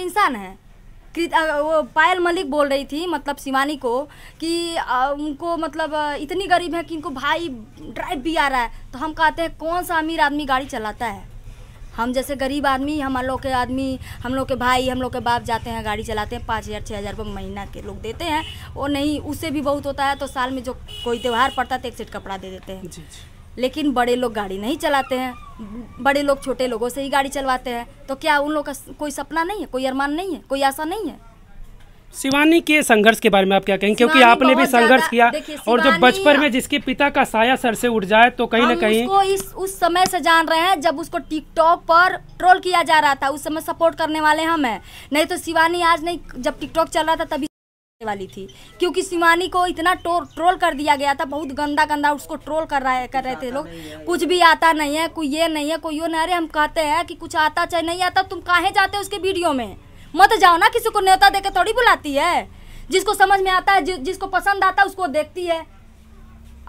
इंसान है वो पायल मलिक बोल रही थी मतलब शिवानी को कि उनको मतलब इतनी गरीब है कि इनको भाई ड्राइव भी आ रहा है तो हम कहते हैं कौन सा अमीर आदमी गाड़ी चलाता है हम जैसे गरीब आदमी हम लोग के आदमी हम लोग के भाई हम लोग के बाप जाते हैं गाड़ी चलाते हैं पाँच हज़ार छः हज़ार रुपये महीना के लोग देते हैं वो नहीं उससे भी बहुत होता है तो साल में जो कोई त्यौहार पड़ता है तो एक सेट कपड़ा दे देते हैं लेकिन बड़े लोग गाड़ी नहीं चलाते हैं बड़े लोग छोटे लोगों से ही गाड़ी चलवाते हैं तो क्या उन लोग का कोई सपना नहीं है कोई अरमान नहीं है कोई आशा नहीं है शिवानी के संघर्ष के बारे में आप क्या कहेंगे क्योंकि आपने भी संघर्ष किया और जो बचपन में जिसके पिता का साया सर से उठ जाए तो कहीं ना कहीं उसको इस उस समय से जान रहे हैं जब उसको टिकटॉक पर ट्रोल किया जा रहा था उस समय सपोर्ट करने वाले हम हैं नहीं तो शिवानी आज नहीं जब टिकटॉक चल रहा था तभी वाली थी क्योंकि शिवानी को इतना ट्रोल कर दिया गया था बहुत गंदा गंदा उसको ट्रोल कर रहा कर रहे थे लोग कुछ भी आता नहीं है कोई ये नहीं है कोई यो नहीं अरे हम कहते हैं कि कुछ आता चाहे नहीं आता तुम कहाँ जाते हो उसके वीडियो में मत जाओ ना किसी को न्योता देकर थोड़ी बुलाती है जिसको समझ में आता है जि, जिसको पसंद आता है उसको देखती है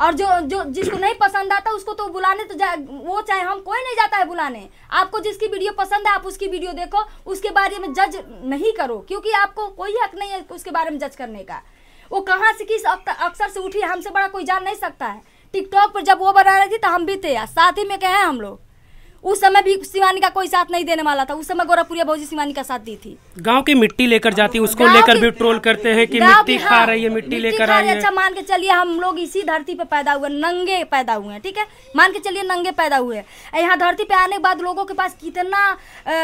और जो जो जिसको नहीं पसंद आता उसको तो बुलाने तो जा वो चाहे हम कोई नहीं जाता है बुलाने आपको जिसकी वीडियो पसंद है आप उसकी वीडियो देखो उसके बारे में जज नहीं करो क्योंकि आपको कोई हक नहीं है उसके बारे में जज करने का वो कहाँ से किस अक्सर से उठी हमसे बड़ा कोई जान नहीं सकता है टिकटॉक पर जब वो बना रही थी तो हम भी थे साथ ही में कहे हम लोग उस समय भी शिवानी का कोई साथ नहीं देने वाला था उस समय गोरखपुरिया भाजी शिवानी का साथ दी थी गाँव की मिट्टी लेकर जाती उसको लेकर भी ट्रोल करते हैं की मिट्टी खा हाँ, रही है मिट्टी लेकर अच्छा मान के चलिए हम लोग इसी धरती पे पैदा हुए नंगे पैदा हुए हैं ठीक है मान के चलिए नंगे पैदा हुए हैं यहाँ धरती पे आने के बाद लोगों के पास कितना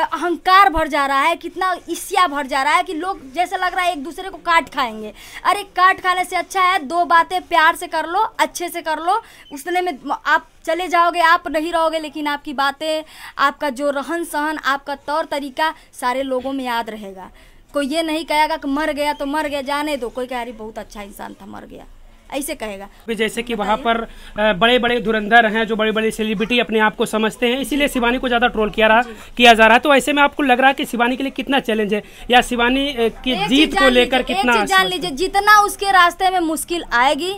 अहंकार भर जा रहा है कितना ईर्ष्या भर जा रहा है कि लोग जैसे लग रहा है एक दूसरे को काट खाएंगे अरे काट खाने से अच्छा है दो बातें प्यार से कर लो अच्छे से कर लो उसने में आप चले जाओगे आप नहीं रहोगे लेकिन आपकी बातें आपका जो रहन सहन आपका तौर तरीका सारे लोगों में याद रहेगा कोई ये नहीं कहेगा कि मर गया तो मर गया जाने दो कोई कह रही बहुत अच्छा इंसान था मर गया ऐसे कहेगा जैसे कि वहाँ पर बड़े बड़े धुरंधर हैं जो बड़े बड़े सेलिब्रिटी अपने आप को समझते हैं इसीलिए शिवानी को ज़्यादा ट्रोल किया रहा किया जा रहा है तो ऐसे में आपको लग रहा है कि शिवानी के लिए कितना चैलेंज है या शिवानी की जीत को लेकर कितना जान लीजिए जितना उसके रास्ते में मुश्किल आएगी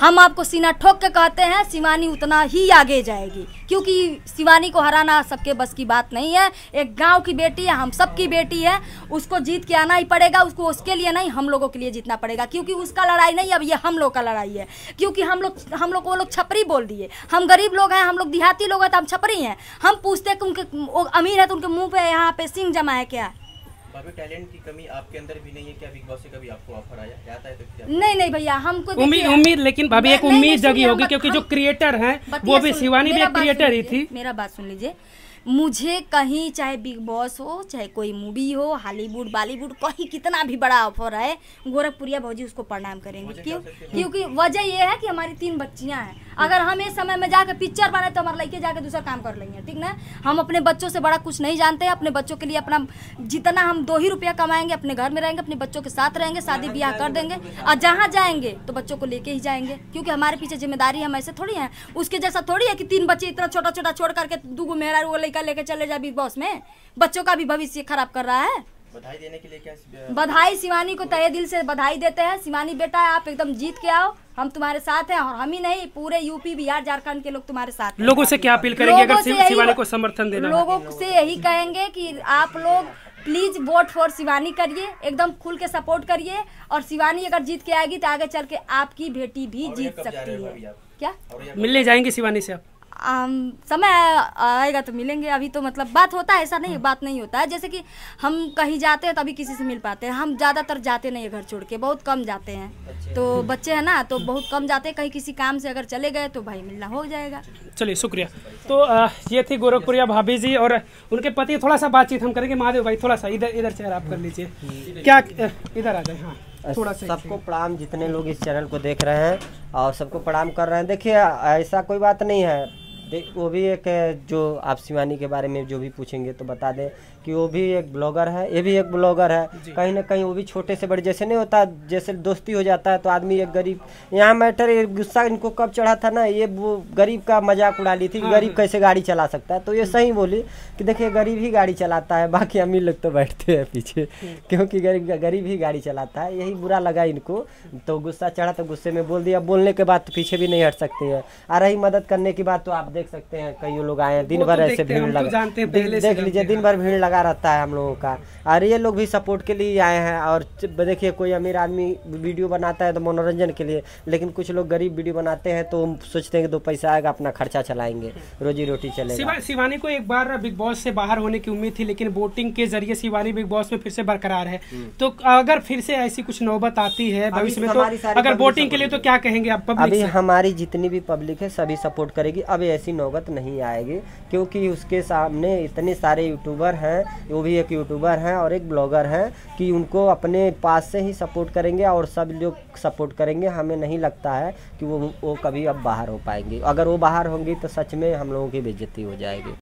हम आपको सीना ठोक के कहते हैं शिवानी उतना ही आगे जाएगी क्योंकि शिवानी को हराना सबके बस की बात नहीं है एक गांव की बेटी है हम सबकी बेटी है उसको जीत के आना ही पड़ेगा उसको उसके लिए नहीं हम लोगों के लिए जीतना पड़ेगा क्योंकि उसका लड़ाई नहीं अब ये हम लोग का लड़ाई है क्योंकि हम लोग हम लोग वो लोग छपरी बोल दिए हम गरीब लोग हैं हम लोग देहाती लोग हैं तो हम छपरी हैं हम पूछते कि उनके अमीर है तो उनके मुँह पर यहाँ पे सिंह जमा है क्या की कमी आपके अंदर भी नहीं है क्या बिग बॉस ऑफर आया तो है नहीं भैया हमको उम्मीद उम्मीद लेकिन भाभी एक उम्मीद जगी होगी क्योंकि जो क्रिएटर हाँ, है वो भी शिवानी भी क्रिएटर ही थी मेरा बात सुन लीजिए मुझे कहीं चाहे बिग बॉस हो चाहे कोई मूवी हो हॉलीवुड बॉलीवुड कहीं कितना भी बड़ा ऑफर है गोरखपुरिया भाजी उसको प्रणाम करेंगे क्यों क्योंकि वजह यह है कि हमारी तीन बच्चियाँ हैं अगर हम इस समय में जाकर पिक्चर बनाए तो हमारे लड़के जाकर दूसरा काम कर लेंगे ठीक ना हम अपने बच्चों से बड़ा कुछ नहीं जानते हैं अपने बच्चों के लिए अपना जितना हम दो ही रुपया कमाएंगे अपने घर में रहेंगे अपने बच्चों के साथ रहेंगे शादी ब्याह कर देंगे और जहाँ जाएंगे तो बच्चों को लेके ही जाएंगे क्योंकि हमारे पीछे जिम्मेदारी हम ऐसे थोड़ी है उसके जैसा थोड़ी है कि तीन बच्चे इतना छोटा छोटा छोड़ करके दू गो मेरा वो ले लड़का लेके चले जाए बिग बॉस में बच्चों का भी भविष्य खराब कर रहा है बधाई देने के लिए क्या बधाई शिवानी को तय दिल से बधाई देते हैं शिवानी बेटा आप एकदम जीत के आओ हम तुम्हारे साथ हैं और हम ही नहीं पूरे यूपी बिहार झारखंड के लोग तुम्हारे साथ लोगों से क्या अपील करेंगे अगर शिवानी को समर्थन देना लोगों से यही कहेंगे कि आप लोग प्लीज वोट फॉर शिवानी करिए एकदम खुल के सपोर्ट करिए और शिवानी अगर जीत के आएगी तो आगे चल के आपकी बेटी भी जीत सकती है क्या मिलने जाएंगे शिवानी से आप आम, समय आएगा तो मिलेंगे अभी तो मतलब बात होता है ऐसा नहीं हाँ। बात नहीं होता है जैसे कि हम कहीं जाते हैं तो अभी किसी से मिल पाते हैं हम ज़्यादातर जाते नहीं है घर छोड़ के बहुत कम जाते हैं अच्छा। तो बच्चे हैं ना तो बहुत कम जाते हैं कहीं किसी काम से अगर चले गए तो भाई मिलना हो जाएगा चलिए शुक्रिया तो आ, ये थी गोरखपुरिया भाभी जी और उनके पति थोड़ा सा बातचीत हम करेंगे महादेव भाई थोड़ा सा इधर इधर चेहरा आप कर लीजिए हम्म। क्या इधर आ जाए हाँ थोड़ा सा सबको प्रणाम जितने लोग इस चैनल को देख रहे हैं और सबको प्रणाम कर रहे हैं देखिए ऐसा कोई बात नहीं है वो भी एक जो आप शिवानी के बारे में जो भी पूछेंगे तो बता दें कि वो भी एक ब्लॉगर है ये भी एक ब्लॉगर है कहीं ना कहीं वो भी छोटे से बड़े जैसे नहीं होता जैसे दोस्ती हो जाता है तो आदमी एक गरीब यहाँ मैटर गुस्सा इनको कब चढ़ा था ना ये वो गरीब का मजाक उड़ा ली थी हाँ, गरीब हाँ। कैसे गाड़ी चला सकता है तो ये सही बोली कि देखिए गरीब ही गाड़ी चलाता है बाकी अमीर लोग तो बैठते हैं पीछे क्योंकि गरीब गरीब ही गाड़ी चलाता है यही बुरा लगा इनको तो गुस्सा चढ़ा तो गुस्से में बोल दिया बोलने के बाद तो पीछे भी नहीं हट सकते हैं आ रही मदद करने की बात तो आप देख सकते हैं कई लोग आए हैं दिन तो भर ऐसे भीड़ तो लगा देख लीजिए दिन हाँ। भर भीड़ लगा रहता है हम लोगों का और ये लोग भी सपोर्ट के लिए आए हैं और देखिए कोई अमीर आदमी वीडियो बनाता है तो मनोरंजन के लिए लेकिन कुछ लोग गरीब वीडियो बनाते हैं तो सोचते हैं कि दो पैसा आएगा अपना खर्चा चलाएंगे रोजी रोटी चलेगा शिवानी को एक बार बिग बॉस से बाहर होने की उम्मीद थी लेकिन वोटिंग के जरिए शिवानी बिग बॉस में फिर से बरकरार है हम्म। तो अगर फिर से ऐसी कुछ नौबत आती है भविष्य में तो अगर वोटिंग के लिए तो क्या कहेंगे आप अभी हमारी जितनी भी पब्लिक है सभी सपोर्ट करेगी अभी ऐसी ऐसी नौबत नहीं आएगी क्योंकि उसके सामने इतने सारे यूट्यूबर हैं वो भी एक यूट्यूबर हैं और एक ब्लॉगर हैं कि उनको अपने पास से ही सपोर्ट करेंगे और सब लोग सपोर्ट करेंगे हमें नहीं लगता है कि वो वो कभी अब बाहर हो पाएंगे अगर वो बाहर होंगी तो सच में हम लोगों की बेजती हो जाएगी